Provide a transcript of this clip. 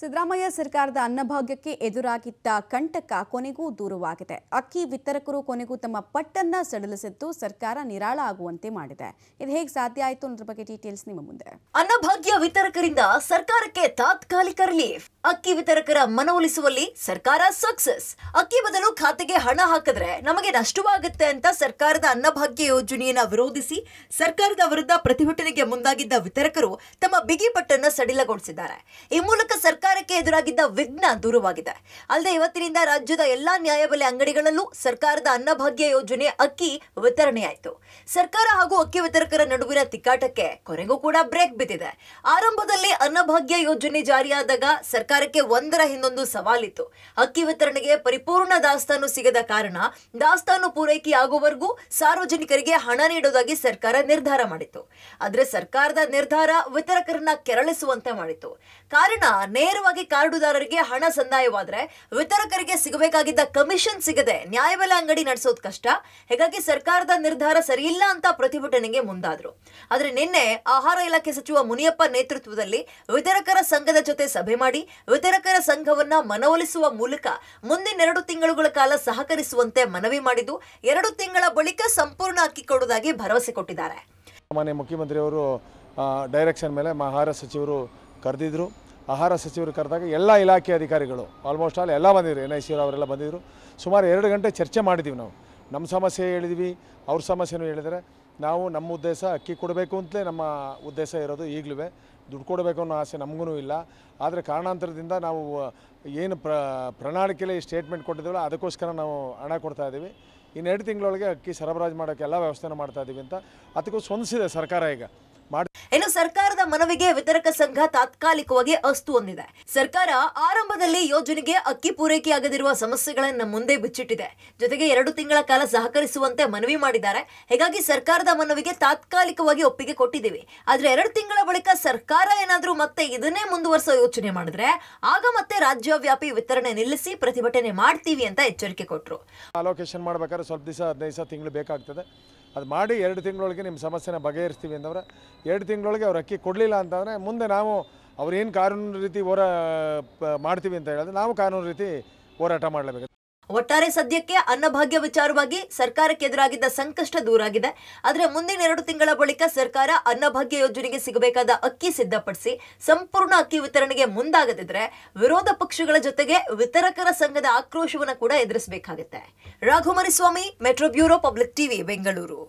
ಸಿದ್ದರಾಮಯ್ಯ ಸರ್ಕಾರದ ಅನ್ನಭಾಗ್ಯಕ್ಕೆ ಎದುರಾಗಿದ್ದ ಕಂಟಕ ಕೊನೆಗೂ ದೂರವಾಗಿದೆ ಅಕ್ಕಿ ವಿತರಕರು ಕೊನೆಗೂ ತಮ್ಮ ಪಟ್ಟನ್ನ ಸಡಿಲಿಸಿದ್ದು ಸರ್ಕಾರ ನಿರಾಳ ಆಗುವಂತೆ ಮಾಡಿದೆ ಇದು ಹೇಗೆ ಸಾಧ್ಯ ಆಯಿತು ಅನ್ನೋದ್ರ ಬಗ್ಗೆ ಡೀಟೇಲ್ಸ್ ನಿಮ್ಮ ಮುಂದೆ ಅನ್ನಭಾಗ್ಯ ವಿತರಕರಿಂದ ಸರ್ಕಾರಕ್ಕೆ ತಾತ್ಕಾಲಿಕ ರಿಲೀಫ್ ಅಕ್ಕಿ ವಿತರಕರ ಮನವೊಲಿಸುವಲ್ಲಿ ಸರ್ಕಾರ ಸಕ್ಸಸ್ ಅಕ್ಕಿ ಬದಲು ಖಾತೆಗೆ ಹಣ ಹಾಕಿದ್ರೆ ನಮಗೆ ನಷ್ಟವಾಗುತ್ತೆ ಅಂತ ಸರ್ಕಾರದ ಅನ್ನಭಾಗ್ಯ ಯೋಜನೆಯನ್ನ ವಿರೋಧಿಸಿ ಸರ್ಕಾರದ ವಿರುದ್ಧ ಪ್ರತಿಭಟನೆಗೆ ಮುಂದಾಗಿದ್ದ ವಿತರಕರು ತಮ್ಮ ಬಿಗಿ ಪಟ್ಟನ್ನ ಸಡಿಲಗೊಳಿಸಿದ್ದಾರೆ ಈ ಮೂಲಕ ಸರ್ಕಾರ ಸರ್ಕಾರಕ್ಕೆ ಎದುರಾಗಿದ್ದ ವಿಘ್ನ ದೂರವಾಗಿದೆ ಅಲ್ಲದೆ ಇವತ್ತಿನಿಂದ ರಾಜ್ಯದ ಎಲ್ಲಾ ನ್ಯಾಯಬೆಲೆ ಅಂಗಡಿಗಳಲ್ಲೂ ಸರ್ಕಾರದ ಅನ್ನಭಾಗ್ಯ ಯೋಜನೆ ಅಕ್ಕಿ ವಿತರಣೆಯಾಯಿತು ಸರ್ಕಾರ ಹಾಗೂ ಅಕ್ಕಿ ವಿತರಕರ ನಡುವಿನ ತಿಕ್ಕಾಟಕ್ಕೆ ಕೊನೆಗೂ ಕೂಡ ಬ್ರೇಕ್ ಬಿದ್ದಿದೆ ಆರಂಭದಲ್ಲಿ ಅನ್ನಭಾಗ್ಯ ಯೋಜನೆ ಜಾರಿಯಾದಾಗ ಸರ್ಕಾರಕ್ಕೆ ಒಂದರ ಹಿಂದೊಂದು ಸವಾಲಿತ್ತು ಅಕ್ಕಿ ವಿತರಣೆಗೆ ಪರಿಪೂರ್ಣ ದಾಸ್ತಾನು ಸಿಗದ ಕಾರಣ ದಾಸ್ತಾನು ಪೂರೈಕೆಯಾಗುವವರೆಗೂ ಸಾರ್ವಜನಿಕರಿಗೆ ಹಣ ನೀಡುವುದಾಗಿ ಸರ್ಕಾರ ನಿರ್ಧಾರ ಮಾಡಿತ್ತು ಆದರೆ ಸರ್ಕಾರದ ನಿರ್ಧಾರ ವಿತರಕರನ್ನ ಕೆರಳಿಸುವಂತೆ ಮಾಡಿತ್ತು ಕಾರಣ ನೇರ ನೇರವಾಗಿ ಕಾರ್ಡುದಾರರಿಗೆ ಹಣ ಸಂದಾಯವಾದ್ರೆ ವಿತರಕರಿಗೆ ಸಿಗಬೇಕಾಗಿದ್ದ ಕಮಿಷನ್ ಸಿಗದೆ ನ್ಯಾಯಬೆಲೆ ಅಂಗಡಿ ನಡೆಸೋದು ಕಷ್ಟ ಹೀಗಾಗಿ ಸರ್ಕಾರದ ನಿರ್ಧಾರ ಸರಿಯಿಲ್ಲ ಅಂತ ಪ್ರತಿಭಟನೆಗೆ ಮುಂದಾದ್ರು ಆದ್ರೆ ನಿನ್ನೆ ಆಹಾರ ಇಲಾಖೆ ಸಚಿವ ಮುನಿಯಪ್ಪ ನೇತೃತ್ವದಲ್ಲಿ ವಿತರಕರ ಸಂಘದ ಜೊತೆ ಸಭೆ ಮಾಡಿ ವಿತರಕರ ಸಂಘವನ್ನ ಮನವೊಲಿಸುವ ಮೂಲಕ ಮುಂದಿನ ಎರಡು ತಿಂಗಳುಗಳ ಕಾಲ ಸಹಕರಿಸುವಂತೆ ಮನವಿ ಮಾಡಿದ್ದು ಎರಡು ತಿಂಗಳ ಬಳಿಕ ಸಂಪೂರ್ಣ ಅಕ್ಕಿ ಕೊಡುವುದಾಗಿ ಭರವಸೆ ಕೊಟ್ಟಿದ್ದಾರೆ ಮಾನ್ಯ ಮುಖ್ಯಮಂತ್ರಿಯವರು ಡೈರೆಕ್ಷನ್ ಮೇಲೆ ಆಹಾರ ಸಚಿವರು ಕರೆದಿದ್ರು ಆಹಾರ ಸಚಿವರು ಕರೆದಾಗ ಎಲ್ಲ ಇಲಾಖೆ ಅಧಿಕಾರಿಗಳು ಆಲ್ಮೋಸ್ಟ್ ಆಲ್ ಎಲ್ಲ ಬಂದಿದ್ದರು ಎನ್ ಐ ಸಿ ಅವರೆಲ್ಲ ಬಂದಿದ್ದರು ಸುಮಾರು ಎರಡು ಗಂಟೆ ಚರ್ಚೆ ಮಾಡಿದ್ದೀವಿ ನಾವು ನಮ್ಮ ಸಮಸ್ಯೆ ಹೇಳಿದ್ವಿ ಅವ್ರ ಸಮಸ್ಯೆನೂ ಹೇಳಿದರೆ ನಾವು ನಮ್ಮ ಉದ್ದೇಶ ಅಕ್ಕಿ ಕೊಡಬೇಕು ಅಂತಲೇ ನಮ್ಮ ಉದ್ದೇಶ ಇರೋದು ಈಗಲೂ ದುಡ್ಡು ಕೊಡಬೇಕು ಅನ್ನೋ ಆಸೆ ನಮಗೂ ಇಲ್ಲ ಆದರೆ ಕಾರಣಾಂತರದಿಂದ ನಾವು ಏನು ಪ್ರ ಪ್ರಣಾಳಿಕೆಯಲ್ಲಿ ಸ್ಟೇಟ್ಮೆಂಟ್ ಕೊಟ್ಟಿದ್ದೀವಲ್ಲ ಅದಕ್ಕೋಸ್ಕರ ನಾವು ಹಣ ಕೊಡ್ತಾ ಇದ್ದೀವಿ ಇನ್ನೆರಡು ತಿಂಗಳೊಳಗೆ ಅಕ್ಕಿ ಸರಬರಾಜು ಮಾಡೋಕ್ಕೆ ಎಲ್ಲ ವ್ಯವಸ್ಥೆನ ಮಾಡ್ತಾ ಇದ್ದೀವಿ ಅಂತ ಅದಕ್ಕೂ ಸ್ವಂದಿಸಿದೆ ಸರ್ಕಾರ ಈಗ ಇನ್ನು ಸರ್ಕಾರದ ಮನವಿಗೆ ವಿತರಕ ಸಂಘ ತಾತ್ಕಾಲಿಕವಾಗಿ ಅಸ್ತು ಹೊಂದಿದೆ ಸರ್ಕಾರ ಆರಂಭದಲ್ಲಿ ಯೋಜನೆಗೆ ಅಕ್ಕಿ ಪೂರೈಕೆಯಾಗದಿರುವ ಸಮಸ್ಯೆಗಳನ್ನ ಮುಂದೆ ಬಿಚ್ಚಿಟ್ಟಿದೆ ಜೊತೆಗೆ ಎರಡು ತಿಂಗಳ ಕಾಲ ಸಹಕರಿಸುವಂತೆ ಮನವಿ ಮಾಡಿದ್ದಾರೆ ಹೀಗಾಗಿ ಸರ್ಕಾರದ ಮನವಿಗೆ ತಾತ್ಕಾಲಿಕವಾಗಿ ಒಪ್ಪಿಗೆ ಕೊಟ್ಟಿದ್ದೀವಿ ಆದ್ರೆ ಎರಡು ತಿಂಗಳ ಬಳಿಕ ಸರ್ಕಾರ ಏನಾದರೂ ಮತ್ತೆ ಇದನ್ನೇ ಮುಂದುವರಿಸೋ ಯೋಚನೆ ಮಾಡಿದ್ರೆ ಆಗ ಮತ್ತೆ ರಾಜ್ಯವ್ಯಾಪಿ ವಿತರಣೆ ನಿಲ್ಲಿಸಿ ಪ್ರತಿಭಟನೆ ಮಾಡ್ತೀವಿ ಅಂತ ಎಚ್ಚರಿಕೆ ಕೊಟ್ಟರು ಅಲೋಕೇಶನ್ ಮಾಡಬೇಕಾದ್ರೆ ಸ್ವಲ್ಪ ದಿವಸ ಹದಿನೈದು ತಿಂಗಳು ಬೇಕಾಗ್ತದೆ ಅದು ಮಾಡಿ ಎರಡು ತಿಂಗಳೊಳಗೆ ನಿಮ್ಮ ಸಮಸ್ಯೆನ ಬಗೆಹರಿಸ್ತೀವಿ ಅಂದ್ರೆ ಎರಡು ತಿಂಗಳೊಳಗೆ ಅವ್ರು ಅಕ್ಕಿ ಕೊಡಲಿಲ್ಲ ಅಂತಂದರೆ ಮುಂದೆ ನಾವು ಅವ್ರೇನು ಕಾನೂನು ರೀತಿ ಹೋರಾ ಮಾಡ್ತೀವಿ ಅಂತ ಹೇಳಿದ್ರೆ ನಾವು ಕಾನೂನು ರೀತಿ ಹೋರಾಟ ಮಾಡಲೇಬೇಕು ಒಟ್ಟಾರೆ ಸದ್ಯಕ್ಕೆ ಅನ್ನಭಾಗ್ಯ ವಿಚಾರವಾಗಿ ಸರ್ಕಾರಕ್ಕೆ ಎದುರಾಗಿದ್ದ ಸಂಕಷ್ಟ ದೂರಾಗಿದೆ ಆದರೆ ಮುಂದಿನ ಎರಡು ತಿಂಗಳ ಬಳಿಕ ಸರ್ಕಾರ ಅನ್ನಭಾಗ್ಯ ಯೋಜನೆಗೆ ಸಿಗಬೇಕಾದ ಅಕ್ಕಿ ಸಿದ್ಧಪಡಿಸಿ ಸಂಪೂರ್ಣ ಅಕ್ಕಿ ವಿತರಣೆಗೆ ಮುಂದಾಗದಿದ್ರೆ ವಿರೋಧ ಪಕ್ಷಗಳ ಜೊತೆಗೆ ವಿತರಕರ ಸಂಘದ ಆಕ್ರೋಶವನ್ನು ಕೂಡ ಎದುರಿಸಬೇಕಾಗುತ್ತೆ Raghumariswamy metro bureau public TV Bengaluru